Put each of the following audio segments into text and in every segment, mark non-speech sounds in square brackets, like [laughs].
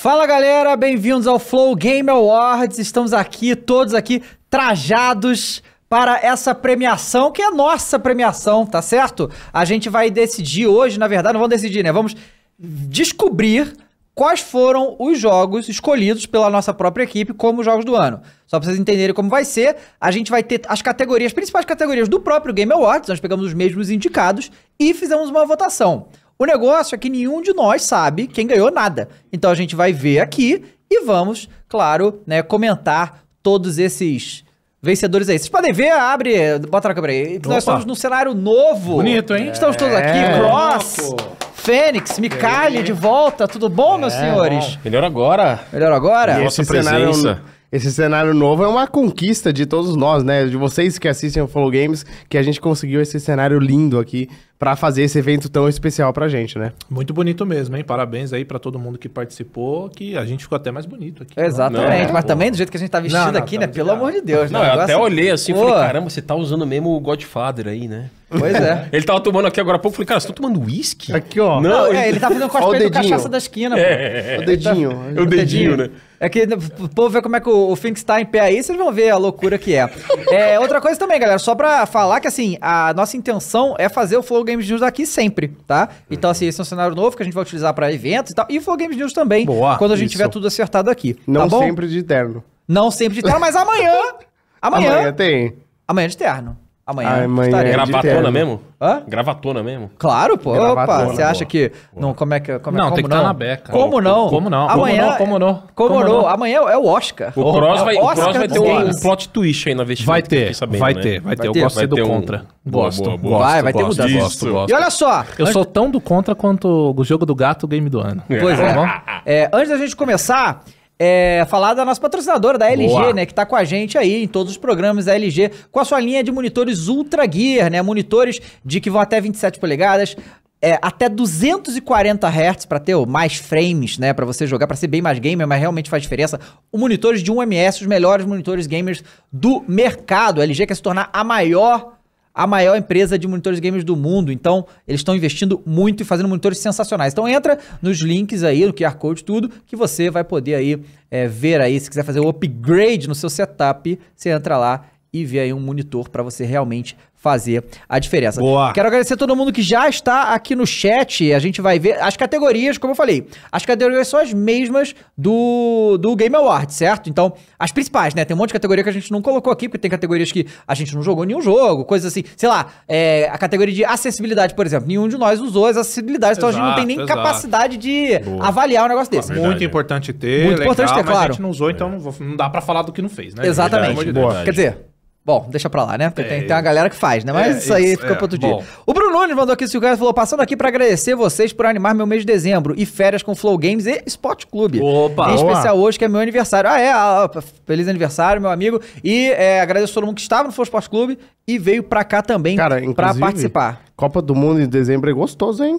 Fala galera, bem-vindos ao Flow Game Awards. Estamos aqui, todos aqui, trajados para essa premiação, que é nossa premiação, tá certo? A gente vai decidir hoje, na verdade, não vamos decidir, né? Vamos descobrir quais foram os jogos escolhidos pela nossa própria equipe como jogos do ano. Só para vocês entenderem como vai ser, a gente vai ter as categorias, as principais categorias do próprio Game Awards, nós pegamos os mesmos indicados e fizemos uma votação. O negócio é que nenhum de nós sabe quem ganhou nada. Então a gente vai ver aqui e vamos, claro, né, comentar todos esses vencedores aí. Vocês podem ver, abre, bota na câmera aí. Opa. Nós estamos num cenário novo. Bonito, hein? Estamos todos é. aqui, é. Cross. Noco. Fênix, Micalha de volta, tudo bom, é, meus senhores? Melhor agora. Melhor agora? E Nossa é presença. Cenário... Esse cenário novo é uma conquista de todos nós, né? De vocês que assistem o Flow Games, que a gente conseguiu esse cenário lindo aqui para fazer esse evento tão especial pra gente, né? Muito bonito mesmo, hein? Parabéns aí para todo mundo que participou, que a gente ficou até mais bonito aqui. Exatamente, não, mas pô. também do jeito que a gente tá vestido não, não, aqui, né? Pelo amor de Deus, Não, né? eu até olhei assim e falei, caramba, você tá usando mesmo o Godfather aí, né? Pois é. [laughs] ele tava tomando aqui agora há pouco, falei, cara, você tá tomando uísque? Aqui, ó. Não, é, ele... tá fazendo cosplay do cachaça da esquina, é, É, o dedinho. Tá... [laughs] O, o dedinho, dedinho, né? É que o povo vê como é que o, Fink Finks tá em pé aí, vocês vão ver a loucura que é. é. Outra coisa também, galera, só pra falar que, assim, a nossa intenção é fazer o Flow Games News aqui sempre, tá? Então, assim, esse é um cenário novo que a gente vai utilizar pra eventos e tal. E o Flow Games News também, Boa, quando a gente isso. tiver tudo acertado aqui. Tá Não tá sempre de terno. Não sempre de terno, mas amanhã... [laughs] amanhã, amanhã tem. Amanhã de terno. Amanhã. Amanhã é Gravatona mesmo? Hã? Gravatona mesmo? Claro, pô. Gravatona, Opa, você acha que. Boa. Não, como é que. Como, é não, como tem que estar tá na beca. Como não? Como não? Amanhã. Como não? Como não? Como não? Amanhã é o Oscar. O Cross vai, o cross vai ter um, um plot twist aí na vestimenta. Vai ter. Sabendo, vai, né? ter vai ter. Eu gosto de ser do contra. Um... Gosto. Boa, boa, vai, gosto, vai ter mudança. Gosto, gosto. E olha só. Eu sou tão do contra quanto o jogo do gato, o game do ano. Pois tá é. Pois é. Antes da gente começar é, falar da nossa patrocinadora, da LG, Boa. né? Que tá com a gente aí em todos os programas da LG, com a sua linha de monitores Ultra Gear, né? Monitores de que vão até 27 polegadas. É, até 240 Hz para ter mais frames, né, para você jogar, para ser bem mais gamer, mas realmente faz diferença. Os monitores de 1ms, os melhores monitores gamers do mercado. A LG quer se tornar a maior a maior empresa de monitores games do mundo. Então, eles estão investindo muito e fazendo monitores sensacionais. Então, entra nos links aí, no QR Code, tudo, que você vai poder aí é, ver aí. Se quiser fazer o upgrade no seu setup, você entra lá e vê aí um monitor para você realmente fazer a diferença. Boa. Quero agradecer a todo mundo que já está aqui no chat. A gente vai ver as categorias, como eu falei. As categorias são as mesmas do, do Game Award, certo? Então, as principais, né? Tem um monte de categoria que a gente não colocou aqui, porque tem categorias que a gente não jogou nenhum jogo, coisas assim. Sei lá, é, a categoria de acessibilidade, por exemplo. Nenhum de nós usou as acessibilidades, exato, então a gente não tem nem exato. capacidade de Boa. avaliar um negócio desse. É muito importante ter, Muito legal, importante ter, claro. a gente não usou, então é. não, não, dá para falar do que não fez, né? Exatamente. Verdade, Quer dizer... Bom, deixa pra lá, né? Porque é tem, tem, uma galera que faz, né? Mas é, isso aí fica é, pra outro bom. dia. O Bruno Nunes mandou aqui o cara falou: passando aqui pra agradecer vocês por animar meu mês de dezembro e férias com Flow Games e Spot Clube. Opa! Em especial hoje, que é meu aniversário. Ah, é, ah, feliz aniversário, meu amigo. E é, agradeço todo mundo que estava no Flow Sport Clube e veio pra cá também cara, pra participar. Copa do Mundo em dezembro é gostoso, hein?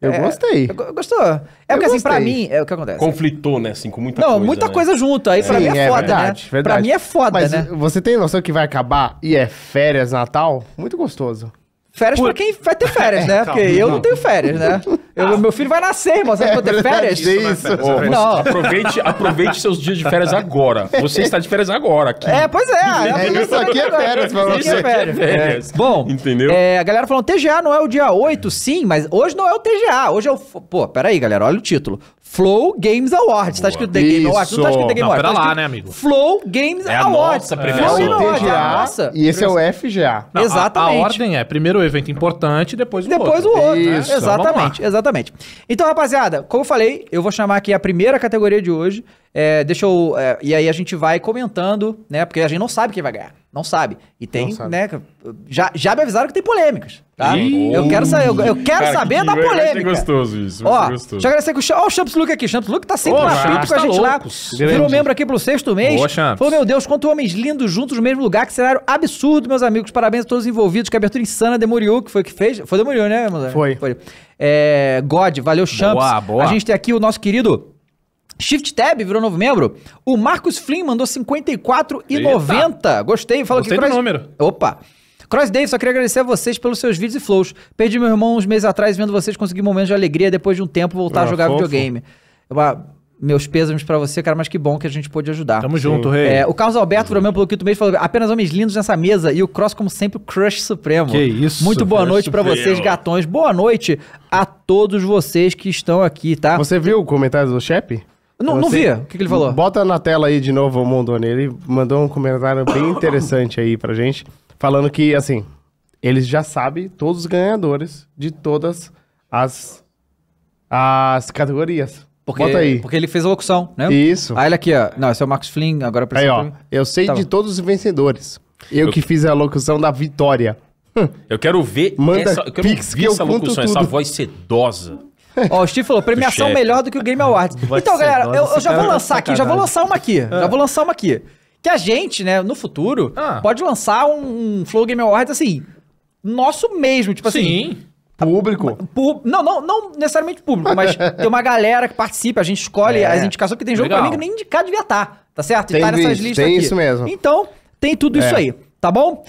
Eu é, gostei. Eu, gostou? É eu porque, assim, pra mim, é o que acontece. Conflitou, né, assim, com muita não, coisa. Não, muita né? coisa junto. Aí, é. pra Sim, mim, é, é foda, verdade, né? Verdade. Pra mim é foda, Mas né? Você tem noção que vai acabar e é férias, Natal? Muito gostoso. Férias Por... pra quem vai ter férias, né? [laughs] Porque eu não tenho férias, né? [laughs] Eu, meu filho vai nascer, irmão. Você é, vai ter férias? Isso, isso. Né? Oh, não. Aproveite, aproveite seus dias de férias agora. Você está de férias agora aqui. É, pois é. é isso aqui é férias, pra você. Isso aqui é férias. É. Bom, Entendeu? É, a galera falando, TGA não é o dia 8, sim, mas hoje não é o TGA. Hoje é o... Pô, peraí, galera. Olha o título. Flow Games Awards. Tá escrito The Game Awards. Não tá escrito The Game Não, Awards. Tá pera lá, né, amigo? Flow Games É a Awards. nossa premiação. Flow é TGA, nossa. E esse é o FGA. Não, a- A, ordem é primeiro o evento importante, depois o Depois outro. o outro. Né? Isso, então, Exatamente, exatamente. Então, rapaziada, como eu falei, eu vou chamar aqui a primeira categoria de hoje. É, deixa eu. é, e aí a gente vai comentando, né? Porque a gente não sabe quem vai ganhar. Não sabe. E tem, sabe. né? Já, já me avisaram que tem polêmicas. Tá? eu quero, saber eu, eu quero cara, saber que da polêmica. Vai é gostoso isso. Vai ó, é gostoso. Deixa eu agradecer com o, o Champs Luke aqui. Champs Luke tá sempre oh, na frente com a tá gente lá. Grande. Virou membro aqui pro sexto mês. Boa, Champs. Falou, meu Deus, quanto homens lindos juntos no mesmo lugar. Que cenário absurdo, meus amigos. Parabéns a todos os envolvidos. Que abertura insana demoriu, que foi o que fez. Foi demoriu, né, Foi. foi. É, God, valeu, Champs. Boa, boa. A gente tem aqui o nosso querido... Shift Tab virou novo membro. O Marcos Flynn mandou 54,90. Gostei. Fala Gostei que do número. Opa. Cross Dave, só queria agradecer a vocês pelos seus vídeos e flows. Perdi meu irmão uns meses atrás vendo vocês conseguir momentos de alegria depois de um tempo voltar ah, a jogar fofo. videogame. Eu, ah, meus pêsames para você, cara, mas que bom que a gente pôde ajudar. Tamo junto, rei. É, o Carlos Alberto, pelo menos pelo quinto mês, falou apenas homens lindos nessa mesa e o Cross, como sempre, crush supremo. Que isso. Muito boa noite para vocês, gatões. Boa noite a todos vocês que estão aqui, tá? Você viu o comentário do Shep? Não, então, não assim, via o que, que, ele falou. Bota na tela aí de novo o Mondoni. Ele mandou um comentário bem [coughs] interessante aí pra gente, falando que, assim, eles já sabem todos os ganhadores de todas as, as categorias. Porque, Bota aí. Porque ele fez a locução, né? Isso. Aí ele aqui, ó. Não, esse é o Max Flynn, agora pra Aí, ó. Eu sei tá de bom. todos os vencedores. Eu, eu, que fiz a locução da vitória. Eu quero ver Manda essa, eu quero pix ver que essa locução, essa voz sedosa. Ó, o Steve falou, premiação melhor do que o Game Awards. Vai então, galera, eu, eu já vou lançar aqui, já vou lançar uma aqui. Ah. Já vou lançar uma aqui. Que a gente, né, no futuro, ah. pode lançar um, um, Flow Game Awards assim, nosso mesmo, tipo Sim. assim. Sim. Tá, público? não, não, não necessariamente público, mas [laughs] tem uma galera que participa, a gente escolhe é. as indicações, porque tem jogo Legal. pra mim que nem indicado devia estar, tá, tá certo? Tá tem tá nessas listas tem aqui. isso mesmo. Então, tem tudo é. isso aí, tá bom?